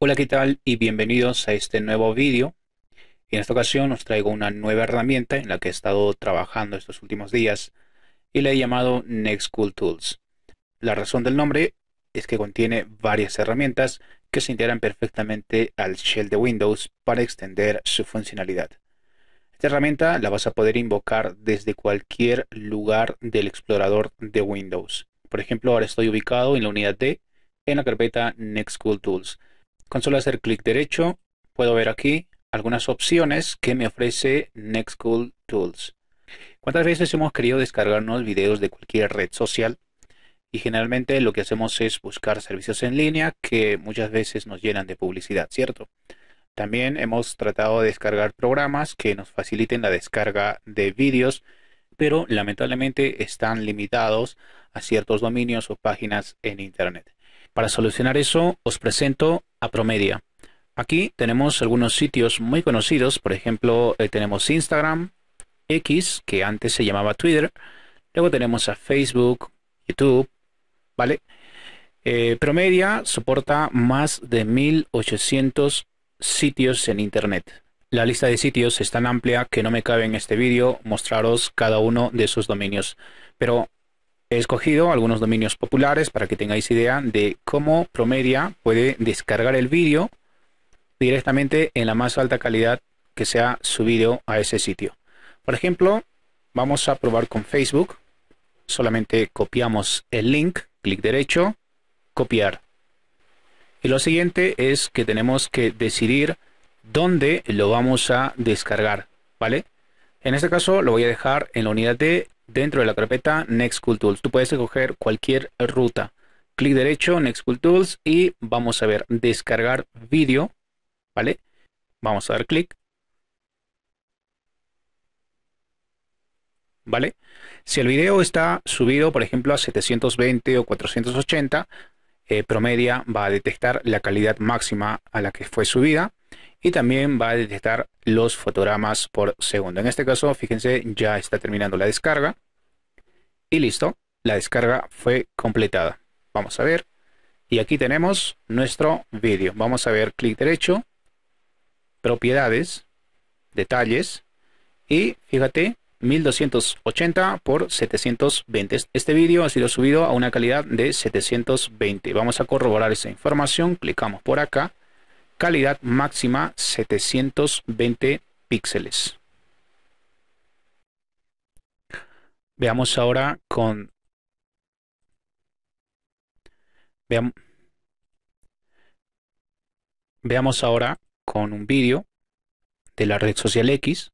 Hola, ¿qué tal? Y bienvenidos a este nuevo vídeo. En esta ocasión os traigo una nueva herramienta en la que he estado trabajando estos últimos días y la he llamado Next Cool Tools. La razón del nombre es que contiene varias herramientas que se integran perfectamente al shell de Windows para extender su funcionalidad. Esta herramienta la vas a poder invocar desde cualquier lugar del explorador de Windows. Por ejemplo, ahora estoy ubicado en la unidad D en la carpeta Next Cool Tools con solo hacer clic derecho, puedo ver aquí algunas opciones que me ofrece NextCool Tools. ¿Cuántas veces hemos querido descargarnos videos de cualquier red social? Y generalmente lo que hacemos es buscar servicios en línea que muchas veces nos llenan de publicidad, ¿cierto? También hemos tratado de descargar programas que nos faciliten la descarga de vídeos, pero lamentablemente están limitados a ciertos dominios o páginas en Internet. Para solucionar eso, os presento a Promedia. Aquí tenemos algunos sitios muy conocidos, por ejemplo, eh, tenemos Instagram, X, que antes se llamaba Twitter, luego tenemos a Facebook, YouTube, ¿vale? Eh, Promedia soporta más de 1800 sitios en Internet. La lista de sitios es tan amplia que no me cabe en este vídeo mostraros cada uno de sus dominios, pero He escogido algunos dominios populares para que tengáis idea de cómo Promedia puede descargar el vídeo directamente en la más alta calidad que sea su subido a ese sitio. Por ejemplo, vamos a probar con Facebook. Solamente copiamos el link, clic derecho, copiar. Y lo siguiente es que tenemos que decidir dónde lo vamos a descargar, ¿vale? En este caso lo voy a dejar en la unidad de dentro de la carpeta Next Cool Tools. Tú puedes escoger cualquier ruta. Clic derecho, Next Cool Tools y vamos a ver descargar vídeo, ¿vale? Vamos a dar clic. ¿Vale? Si el video está subido, por ejemplo, a 720 o 480, eh, Promedia va a detectar la calidad máxima a la que fue subida y también va a detectar los fotogramas por segundo. En este caso, fíjense, ya está terminando la descarga. Y listo, la descarga fue completada. Vamos a ver. Y aquí tenemos nuestro vídeo. Vamos a ver clic derecho, propiedades, detalles. Y fíjate, 1280 por 720. Este vídeo ha sido subido a una calidad de 720. Vamos a corroborar esa información. Clicamos por acá. Calidad máxima 720 píxeles. Veamos ahora con... Veamos ahora con un vídeo de la red social X.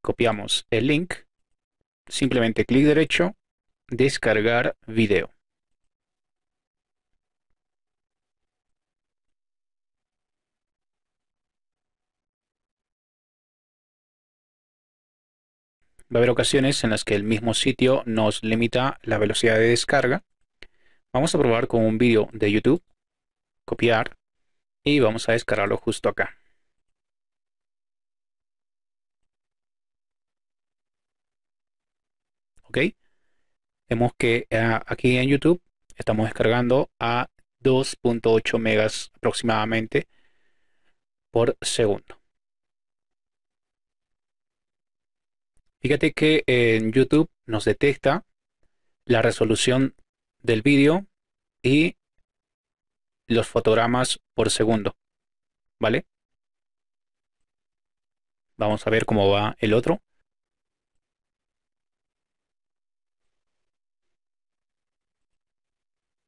Copiamos el link. Simplemente clic derecho, descargar video. va a haber ocasiones en las que el mismo sitio nos limita la velocidad de descarga. Vamos a probar con un vídeo de YouTube, copiar y vamos a descargarlo justo acá. Ok, vemos que ah, aquí en YouTube estamos descargando a 2.8 megas aproximadamente por segundo. Fíjate que en YouTube nos detecta la resolución del vídeo y los fotogramas por segundo. ¿Vale? Vamos a ver cómo va el otro.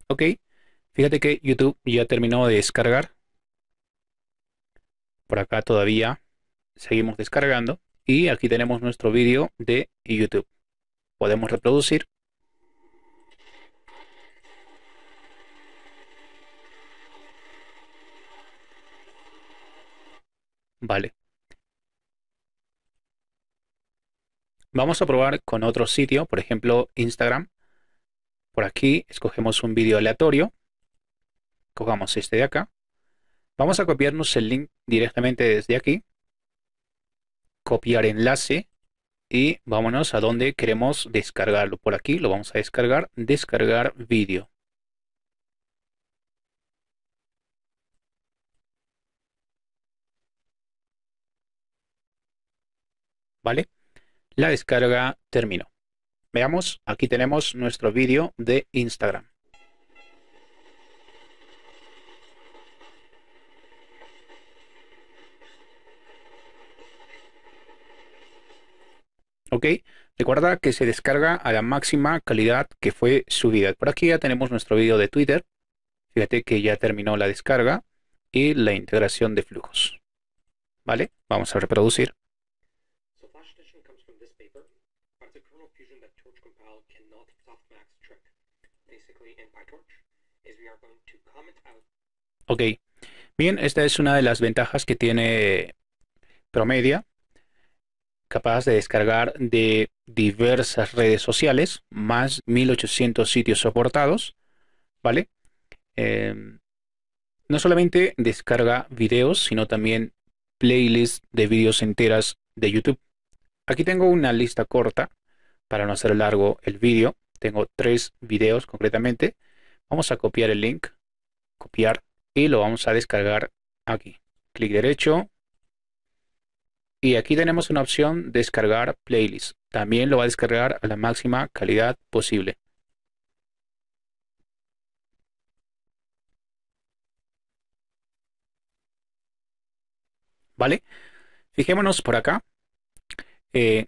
Ok, fíjate que YouTube ya terminó de descargar. Por acá todavía seguimos descargando. Y aquí tenemos nuestro vídeo de YouTube. Podemos reproducir. Vale. Vamos a probar con otro sitio, por ejemplo Instagram. Por aquí escogemos un vídeo aleatorio. Cogamos este de acá. Vamos a copiarnos el link directamente desde aquí copiar enlace y vámonos a donde queremos descargarlo. Por aquí lo vamos a descargar, descargar vídeo. ¿Vale? La descarga terminó. Veamos, aquí tenemos nuestro vídeo de Instagram. ¿ok? Recuerda que se descarga a la máxima calidad que fue subida. Por aquí ya tenemos nuestro video de Twitter. Fíjate que ya terminó la descarga y la integración de flujos. ¿Vale? Vamos a reproducir. Ok. Bien, esta es una de las ventajas que tiene Promedia capaz de descargar de diversas redes sociales, más 1800 sitios soportados, ¿vale? Em, no solamente descarga videos, sino también playlists de videos enteras de YouTube. Aquí tengo una lista corta para no hacer largo el vídeo. Tengo tres videos concretamente. Vamos a copiar el link, copiar y lo vamos a descargar aquí. Clic derecho, y aquí tenemos una opción descargar playlist. También lo va a descargar a la máxima calidad posible. ¿Vale? Fijémonos por acá. Eh,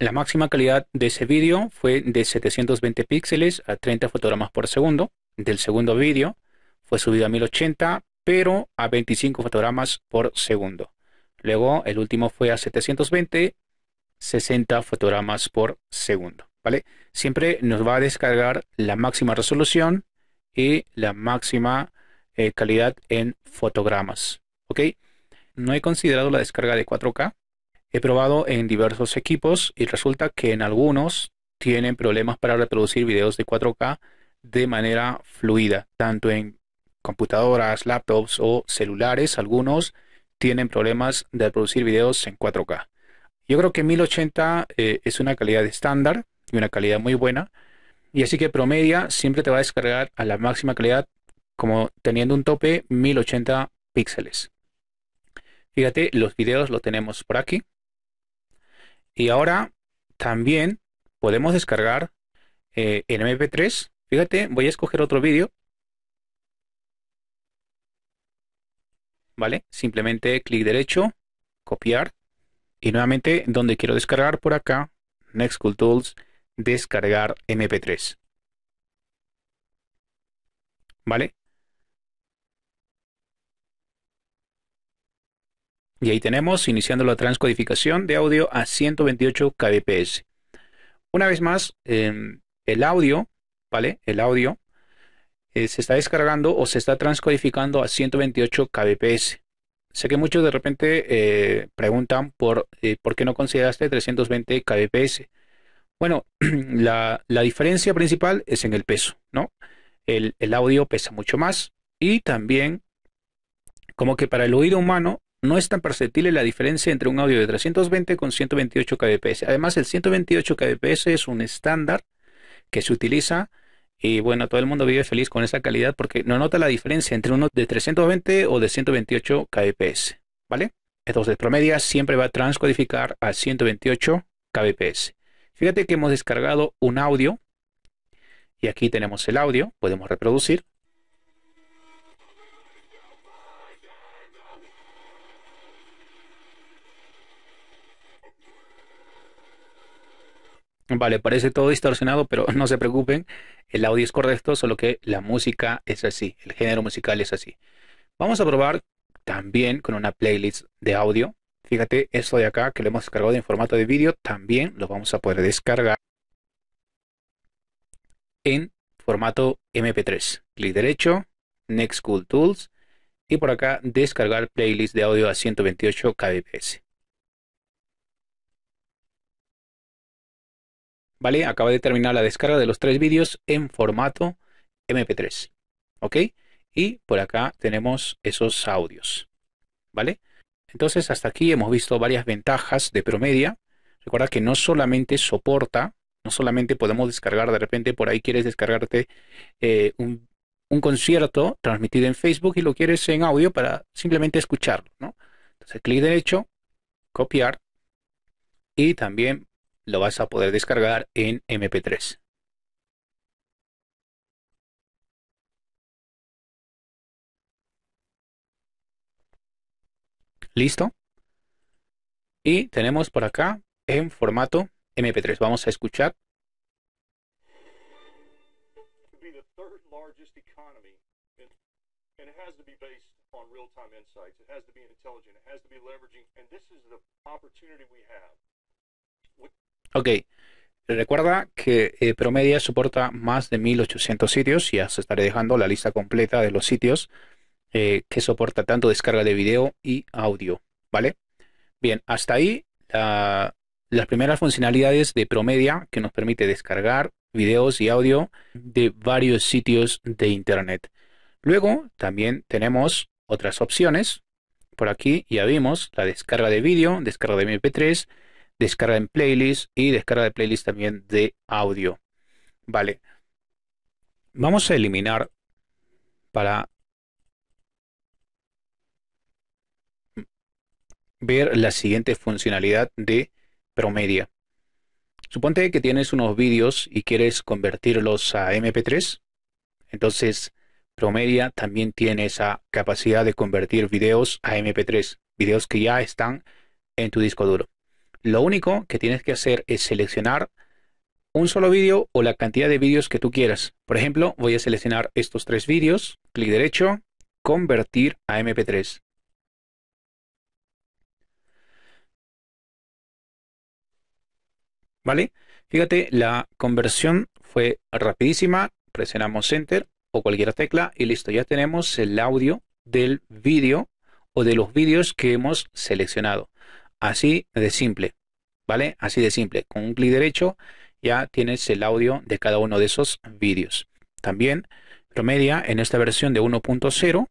la máxima calidad de ese vídeo fue de 720 píxeles a 30 fotogramas por segundo. Del segundo vídeo fue subido a 1080, pero a 25 fotogramas por segundo. Luego, el último fue a 720, 60 fotogramas por segundo. ¿Vale? Siempre nos va a descargar la máxima resolución y la máxima eh, calidad en fotogramas. ¿Ok? No he considerado la descarga de 4K. He probado en diversos equipos y resulta que en algunos tienen problemas para reproducir videos de 4K de manera fluida, tanto en computadoras, laptops o celulares, algunos tienen problemas de producir videos en 4K. Yo creo que 1080 eh, es una calidad estándar y una calidad muy buena. Y así que promedia siempre te va a descargar a la máxima calidad como teniendo un tope 1080 píxeles. Fíjate, los videos los tenemos por aquí. Y ahora también podemos descargar en eh, MP3. Fíjate, voy a escoger otro vídeo ¿vale? Simplemente clic derecho, copiar y nuevamente donde quiero descargar por acá, Next Cool Tools, descargar MP3. ¿Vale? Y ahí tenemos iniciando la transcodificación de audio a 128 kbps. Una vez más, em, el audio, ¿vale? El audio eh, se está descargando o se está transcodificando a 128 kbps. Sé que muchos de repente eh, preguntan por eh, por qué no consideraste 320 kbps. Bueno, la, la, diferencia principal es en el peso, ¿no? El, el audio pesa mucho más y también como que para el oído humano no es tan perceptible la diferencia entre un audio de 320 con 128 kbps. Además, el 128 kbps es un estándar que se utiliza y bueno, todo el mundo vive feliz con esa calidad porque no nota la diferencia entre uno de 320 o de 128 kbps, ¿vale? Entonces, promedia siempre va a transcodificar a 128 kbps. Fíjate que hemos descargado un audio y aquí tenemos el audio, podemos reproducir. Vale, parece todo distorsionado, pero no se preocupen, el audio es correcto, solo que la música es así, el género musical es así. Vamos a probar también con una playlist de audio. Fíjate, esto de acá que lo hemos descargado en formato de vídeo, también lo vamos a poder descargar en formato MP3. Clic derecho, Next Cool Tools, y por acá descargar playlist de audio a 128 kbps. ¿vale? Acaba de terminar la descarga de los tres vídeos en formato MP3, ¿ok? Y por acá tenemos esos audios, ¿vale? Entonces hasta aquí hemos visto varias ventajas de Promedia. Recuerda que no solamente soporta, no solamente podemos descargar, de repente por ahí quieres descargarte eh, un, concierto transmitido en Facebook y lo quieres en audio para simplemente escucharlo, ¿no? Entonces clic derecho, copiar y también lo vas a poder descargar en MP3. Listo. Y tenemos por acá en formato MP3. Vamos a escuchar. Ok, recuerda que eh, Promedia soporta más de 1800 sitios, ya os estaré dejando la lista completa de los sitios eh, que soporta tanto descarga de video y audio, ¿vale? Bien, hasta ahí las primeras funcionalidades de Promedia que nos permite descargar videos y audio de varios sitios de Internet. Luego también tenemos otras opciones. Por aquí ya vimos la descarga de vídeo, descarga de MP3, descarga en playlist y descarga de playlist también de audio. Vale. Vamos a eliminar para ver la siguiente funcionalidad de Promedia. Suponte que tienes unos vídeos y quieres convertirlos a MP3. Entonces, Promedia también tiene esa capacidad de convertir videos a MP3, videos que ya están en tu disco duro. Lo único que tienes que hacer es seleccionar un solo vídeo o la cantidad de vídeos que tú quieras. Por ejemplo, voy a seleccionar estos tres vídeos, clic derecho, convertir a MP3. ¿Vale? Fíjate, la conversión fue rapidísima. Presionamos Enter o cualquier tecla y listo, ya tenemos el audio del vídeo o de los vídeos que hemos seleccionado. Así de simple, ¿vale? Así de simple. Con un clic derecho ya tienes el audio de cada uno de esos vídeos. También Promedia en esta versión de 1.0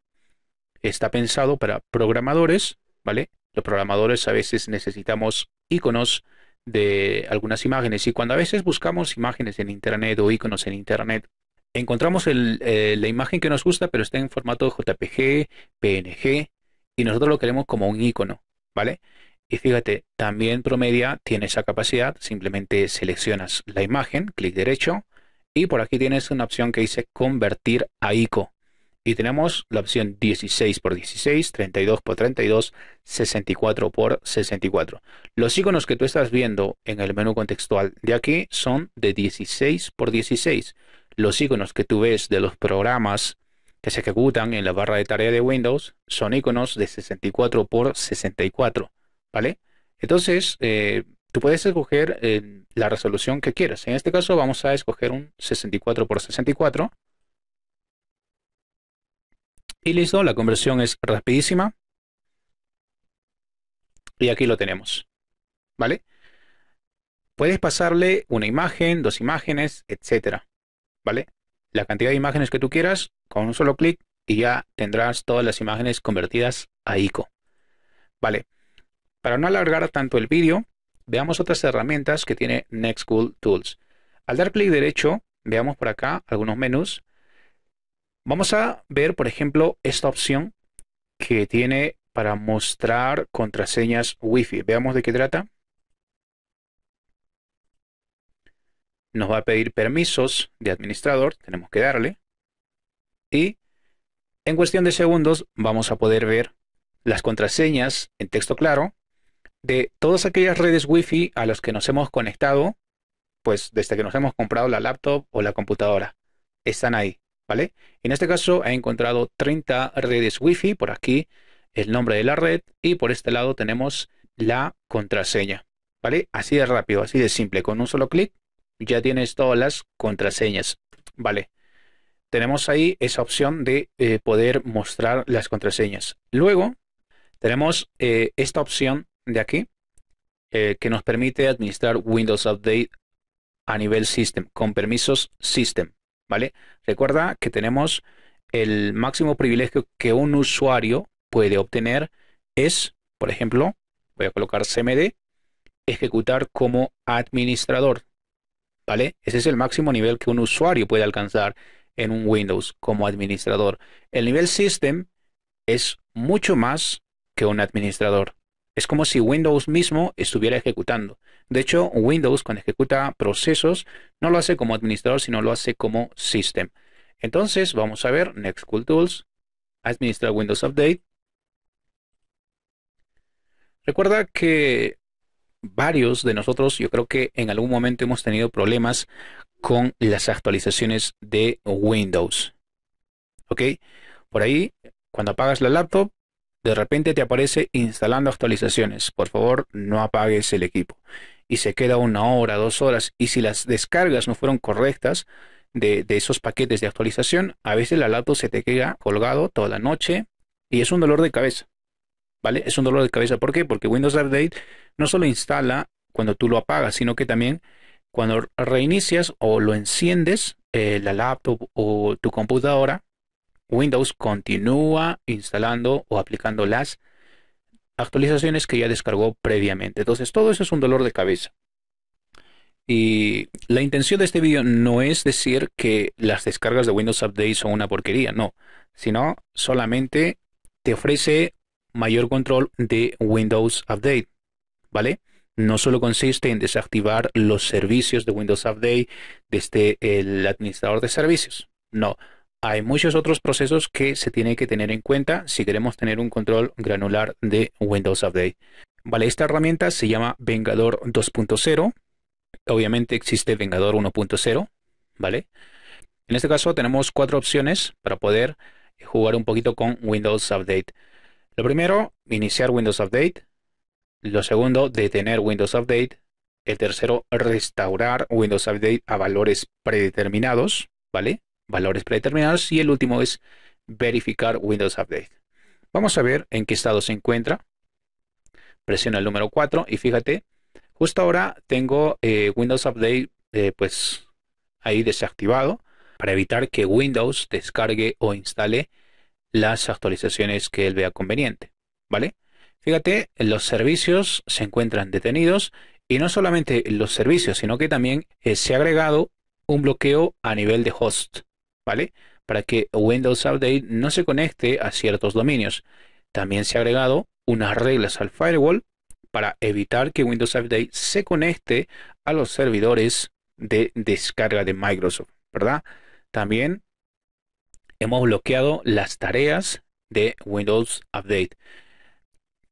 está pensado para programadores, ¿vale? Los programadores a veces necesitamos iconos de algunas imágenes y cuando a veces buscamos imágenes en internet o iconos en internet encontramos eh, la imagen que nos gusta, pero está en formato JPG, PNG, y nosotros lo queremos como un icono, ¿vale? Y fíjate, también Promedia tiene esa capacidad, simplemente seleccionas la imagen, clic derecho, y por aquí tienes una opción que dice convertir a ICO. Y tenemos la opción 16 por 16, 32 x 32, 64 x 64. Los iconos que tú estás viendo en el menú contextual de aquí son de 16 por 16. Los iconos que tú ves de los programas que se ejecutan en la barra de tarea de Windows son iconos de 64 x 64. ¿vale? Entonces, eh, tú puedes escoger eh, la resolución que quieras. En este caso vamos a escoger un 64 por 64. Y listo, la conversión es rapidísima. Y aquí lo tenemos, ¿vale? Puedes pasarle una imagen, dos imágenes, etcétera, ¿vale? La cantidad de imágenes que tú quieras con un solo clic y ya tendrás todas las imágenes convertidas a ICO. Vale. Para no alargar tanto el vídeo, veamos otras herramientas que tiene NextGool Tools. Al dar clic derecho, veamos por acá algunos menús. Vamos a ver, por ejemplo, esta opción que tiene para mostrar contraseñas Wi-Fi. Veamos de qué trata. Nos va a pedir permisos de administrador, tenemos que darle. Y en cuestión de segundos vamos a poder ver las contraseñas en texto claro de todas aquellas redes wifi a las que nos hemos conectado, pues desde que nos hemos comprado la laptop o la computadora. Están ahí, ¿vale? En este caso he encontrado 30 redes Wi-Fi, por aquí el nombre de la red y por este lado tenemos la contraseña, ¿vale? Así de rápido, así de simple, con un solo clic ya tienes todas las contraseñas, ¿vale? Tenemos ahí esa opción de eh, poder mostrar las contraseñas. Luego tenemos eh, esta opción de aquí eh, que nos permite administrar Windows Update a nivel System, con permisos System, ¿vale? Recuerda que tenemos el máximo privilegio que un usuario puede obtener es, por ejemplo, voy a colocar CMD, ejecutar como administrador, ¿vale? Ese es el máximo nivel que un usuario puede alcanzar en un Windows como administrador. El nivel System es mucho más que un administrador. Es como si Windows mismo estuviera ejecutando. De hecho, Windows cuando ejecuta procesos no lo hace como administrador, sino lo hace como system. Entonces, vamos a ver Next Cool Tools, Administrar Windows Update. Recuerda que varios de nosotros, yo creo que en algún momento hemos tenido problemas con las actualizaciones de Windows. ¿Ok? Por ahí, cuando apagas la laptop, de repente te aparece instalando actualizaciones. Por favor, no apagues el equipo. Y se queda una hora, dos horas. Y si las descargas no fueron correctas de, esos paquetes de actualización, a veces la laptop se te queda colgado toda la noche. Y es un dolor de cabeza. ¿Vale? Es un dolor de cabeza. ¿Por qué? Porque Windows Update no solo instala cuando tú lo apagas, sino que también cuando reinicias o lo enciendes, eh, la laptop o tu computadora, Windows continúa instalando o aplicando las actualizaciones que ya descargó previamente. Entonces, todo eso es un dolor de cabeza. Y la intención de este vídeo no es decir que las descargas de Windows Update son una porquería, no, sino solamente te ofrece mayor control de Windows Update, ¿vale? No solo consiste en desactivar los servicios de Windows Update desde el administrador de servicios, no, hay muchos otros procesos que se tienen que tener en cuenta si queremos tener un control granular de Windows Update. Vale, esta herramienta se llama Vengador 2.0. Obviamente existe Vengador 1.0, ¿vale? En este caso tenemos cuatro opciones para poder jugar un poquito con Windows Update. Lo primero, iniciar Windows Update. Lo segundo, detener Windows Update. El tercero, restaurar Windows Update a valores predeterminados, ¿vale? valores predeterminados y el último es verificar Windows Update. Vamos a ver en qué estado se encuentra. Presiona el número 4 y fíjate, justo ahora tengo eh, Windows Update eh, pues ahí desactivado para evitar que Windows descargue o instale las actualizaciones que él vea conveniente, ¿vale? Fíjate, los servicios se encuentran detenidos y no solamente los servicios, sino que también eh, se ha agregado un bloqueo a nivel de host. Para que Windows Update no se conecte a ciertos dominios. También se ha agregado unas reglas al firewall para evitar que Windows Update se conecte a los servidores de descarga de Microsoft, ¿verdad? También hemos bloqueado las tareas de Windows Update.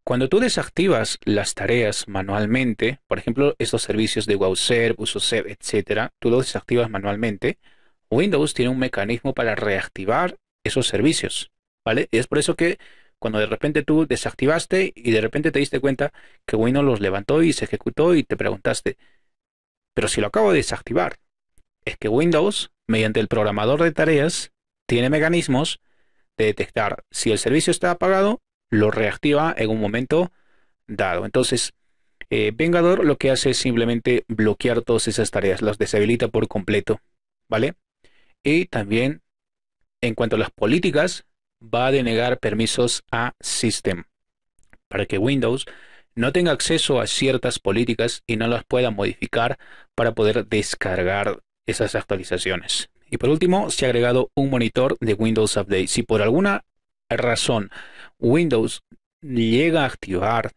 Cuando tú desactivas las tareas manualmente, por ejemplo, estos servicios de Wowser, UsoServe, etcétera, tú los desactivas manualmente, Windows tiene un mecanismo para reactivar esos servicios, ¿vale? Y es por eso que cuando de repente tú desactivaste y de repente te diste cuenta que Windows los levantó y se ejecutó y te preguntaste, pero si lo acabo de desactivar, es que Windows, mediante el programador de tareas, tiene mecanismos de detectar si el servicio está apagado, lo reactiva en un momento dado. Entonces, eh, Vengador lo que hace es simplemente bloquear todas esas tareas, las deshabilita por completo, ¿vale? Y también, en cuanto a las políticas, va a denegar permisos a System para que Windows no tenga acceso a ciertas políticas y no las pueda modificar para poder descargar esas actualizaciones. Y por último, se ha agregado un monitor de Windows Update. Si por alguna razón Windows llega a activar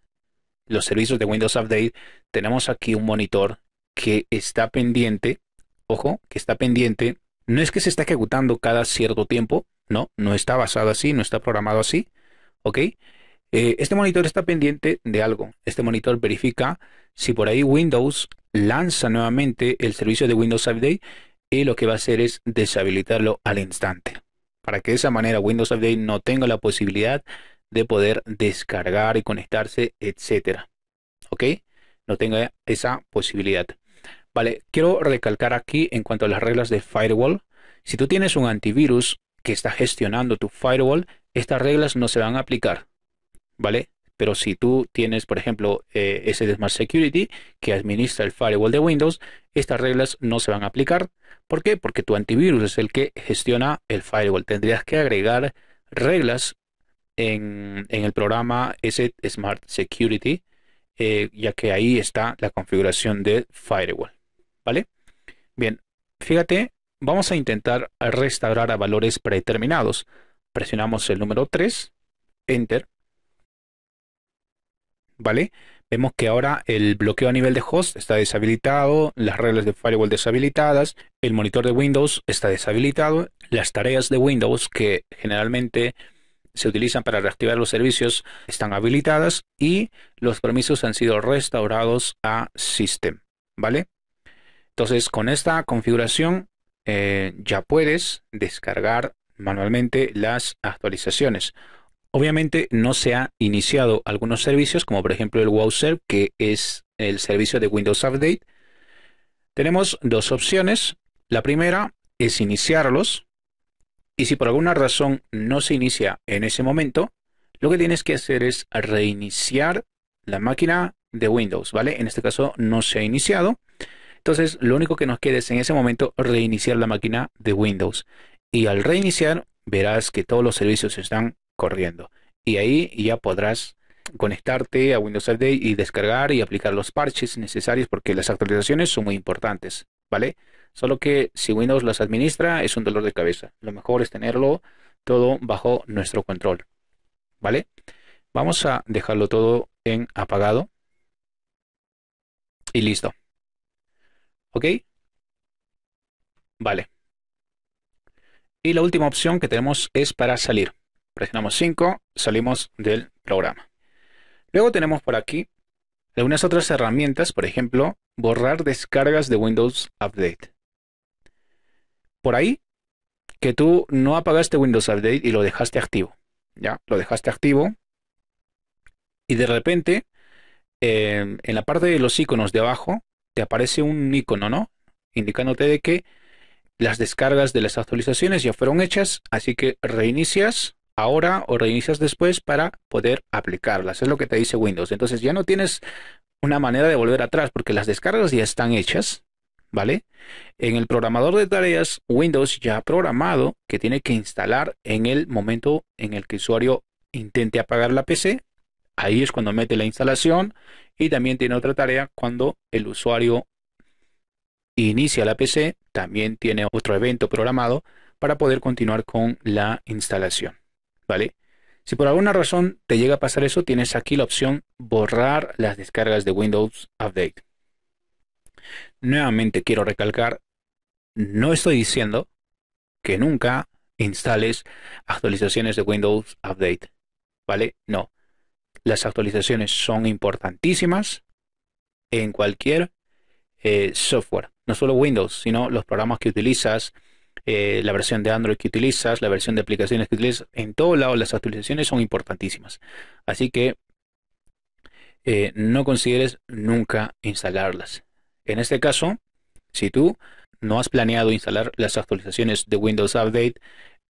los servicios de Windows Update, tenemos aquí un monitor que está pendiente, ojo, que está pendiente no es que se está ejecutando cada cierto tiempo, no, no está basado así, no está programado así, ¿ok? Eh, este monitor está pendiente de algo. Este monitor verifica si por ahí Windows lanza nuevamente el servicio de Windows Update y lo que va a hacer es deshabilitarlo al instante. Para que de esa manera Windows Update no tenga la posibilidad de poder descargar y conectarse, etcétera. ¿Ok? No tenga esa posibilidad. Vale, quiero recalcar aquí en cuanto a las reglas de firewall. Si tú tienes un antivirus que está gestionando tu firewall, estas reglas no se van a aplicar. ¿Vale? Pero si tú tienes, por ejemplo, ese eh, Smart Security que administra el firewall de Windows, estas reglas no se van a aplicar. ¿Por qué? Porque tu antivirus es el que gestiona el firewall. Tendrías que agregar reglas en, el programa ese Smart Security, eh, ya que ahí está la configuración de firewall. ¿Vale? Bien, fíjate, vamos a intentar restaurar a valores predeterminados. Presionamos el número 3, Enter. ¿Vale? Vemos que ahora el bloqueo a nivel de host está deshabilitado, las reglas de firewall deshabilitadas, el monitor de Windows está deshabilitado, las tareas de Windows que generalmente se utilizan para reactivar los servicios están habilitadas y los permisos han sido restaurados a System. ¿Vale? Entonces con esta configuración eh, ya puedes descargar manualmente las actualizaciones. Obviamente no se ha iniciado algunos servicios como por ejemplo el WowServe que es el servicio de Windows Update. Tenemos dos opciones. La primera es iniciarlos y si por alguna razón no se inicia en ese momento, lo que tienes que hacer es reiniciar la máquina de Windows, ¿vale? En este caso no se ha iniciado. Entonces, lo único que nos queda es en ese momento reiniciar la máquina de Windows. Y al reiniciar, verás que todos los servicios están corriendo. Y ahí ya podrás conectarte a Windows Update y descargar y aplicar los parches necesarios porque las actualizaciones son muy importantes, ¿vale? Solo que si Windows las administra es un dolor de cabeza. Lo mejor es tenerlo todo bajo nuestro control, ¿vale? Vamos a dejarlo todo en apagado y listo. ¿Ok? Vale. Y la última opción que tenemos es para salir. Presionamos 5, salimos del programa. Luego tenemos por aquí algunas otras herramientas, por ejemplo, borrar descargas de Windows Update. Por ahí, que tú no apagaste Windows Update y lo dejaste activo. Ya, lo dejaste activo. Y de repente, eh, en la parte de los iconos de abajo, te aparece un icono, ¿no? Indicándote de que las descargas de las actualizaciones ya fueron hechas, así que reinicias ahora o reinicias después para poder aplicarlas. Es lo que te dice Windows. Entonces ya no tienes una manera de volver atrás porque las descargas ya están hechas, ¿vale? En el programador de tareas, Windows ya ha programado que tiene que instalar en el momento en el que el usuario intente apagar la PC Ahí es cuando mete la instalación y también tiene otra tarea cuando el usuario inicia la PC, también tiene otro evento programado para poder continuar con la instalación. ¿Vale? Si por alguna razón te llega a pasar eso, tienes aquí la opción borrar las descargas de Windows Update. Nuevamente quiero recalcar, no estoy diciendo que nunca instales actualizaciones de Windows Update, ¿vale? No. Las actualizaciones son importantísimas en cualquier eh, software, no solo Windows, sino los programas que utilizas, eh, la versión de Android que utilizas, la versión de aplicaciones que utilizas, en todo lado las actualizaciones son importantísimas. Así que eh, no consideres nunca instalarlas. En este caso, si tú no has planeado instalar las actualizaciones de Windows Update,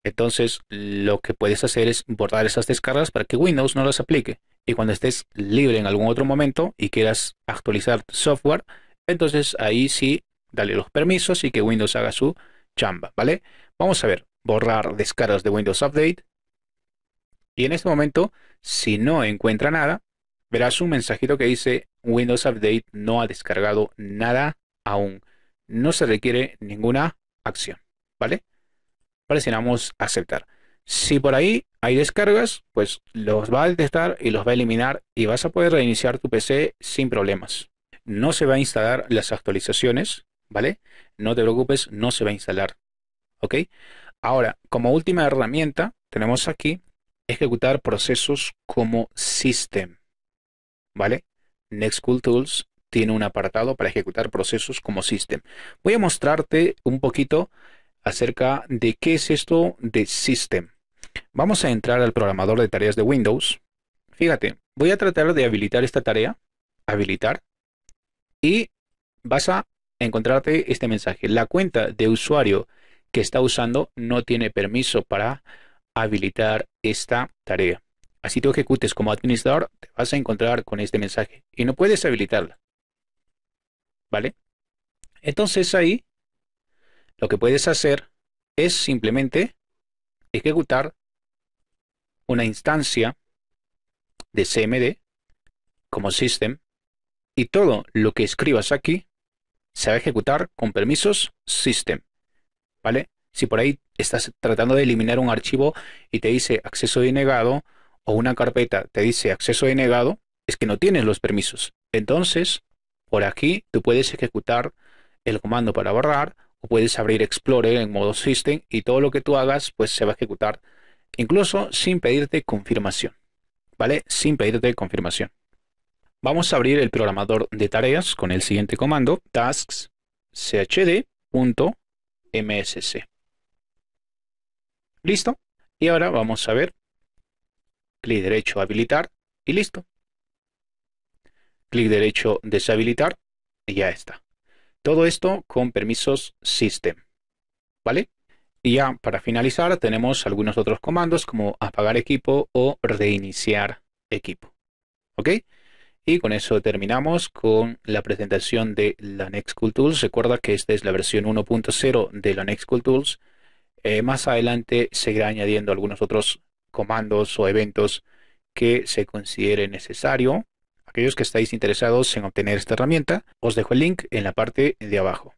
entonces, lo que puedes hacer es borrar esas descargas para que Windows no las aplique. Y cuando estés libre en algún otro momento y quieras actualizar software, entonces ahí sí, dale los permisos y que Windows haga su chamba, ¿vale? Vamos a ver, borrar descargas de Windows Update. Y en este momento, si no encuentra nada, verás un mensajito que dice Windows Update no ha descargado nada aún. No se requiere ninguna acción, ¿vale? presionamos aceptar. Si por ahí hay descargas, pues los va a detectar y los va a eliminar y vas a poder reiniciar tu PC sin problemas. No se va a instalar las actualizaciones, ¿vale? No te preocupes, no se va a instalar. ¿Ok? Ahora, como última herramienta, tenemos aquí ejecutar procesos como system. ¿Vale? Cool Tools tiene un apartado para ejecutar procesos como system. Voy a mostrarte un poquito acerca de qué es esto de System. Vamos a entrar al programador de tareas de Windows. Fíjate, voy a tratar de habilitar esta tarea, habilitar, y vas a encontrarte este mensaje. La cuenta de usuario que está usando no tiene permiso para habilitar esta tarea. Así tú ejecutes como administrador, te vas a encontrar con este mensaje y no puedes habilitarla. ¿Vale? Entonces ahí lo que puedes hacer es simplemente ejecutar una instancia de CMD como system y todo lo que escribas aquí se va a ejecutar con permisos system. ¿Vale? Si por ahí estás tratando de eliminar un archivo y te dice acceso denegado o una carpeta te dice acceso denegado, es que no tienes los permisos. Entonces, por aquí tú puedes ejecutar el comando para borrar puedes abrir Explorer en modo System y todo lo que tú hagas pues se va a ejecutar incluso sin pedirte confirmación, ¿vale? Sin pedirte confirmación. Vamos a abrir el programador de tareas con el siguiente comando tasks Listo. Y ahora vamos a ver. Clic derecho habilitar y listo. Clic derecho deshabilitar y ya está. Todo esto con permisos system. ¿Vale? Y ya para finalizar tenemos algunos otros comandos como apagar equipo o reiniciar equipo. ¿Ok? Y con eso terminamos con la presentación de la Next Cool Tools. Recuerda que esta es la versión 1.0 de la Next Cool Tools. Eh, más adelante seguirá añadiendo algunos otros comandos o eventos que se considere necesario Aquellos que estáis interesados en obtener esta herramienta, os dejo el link en la parte de abajo.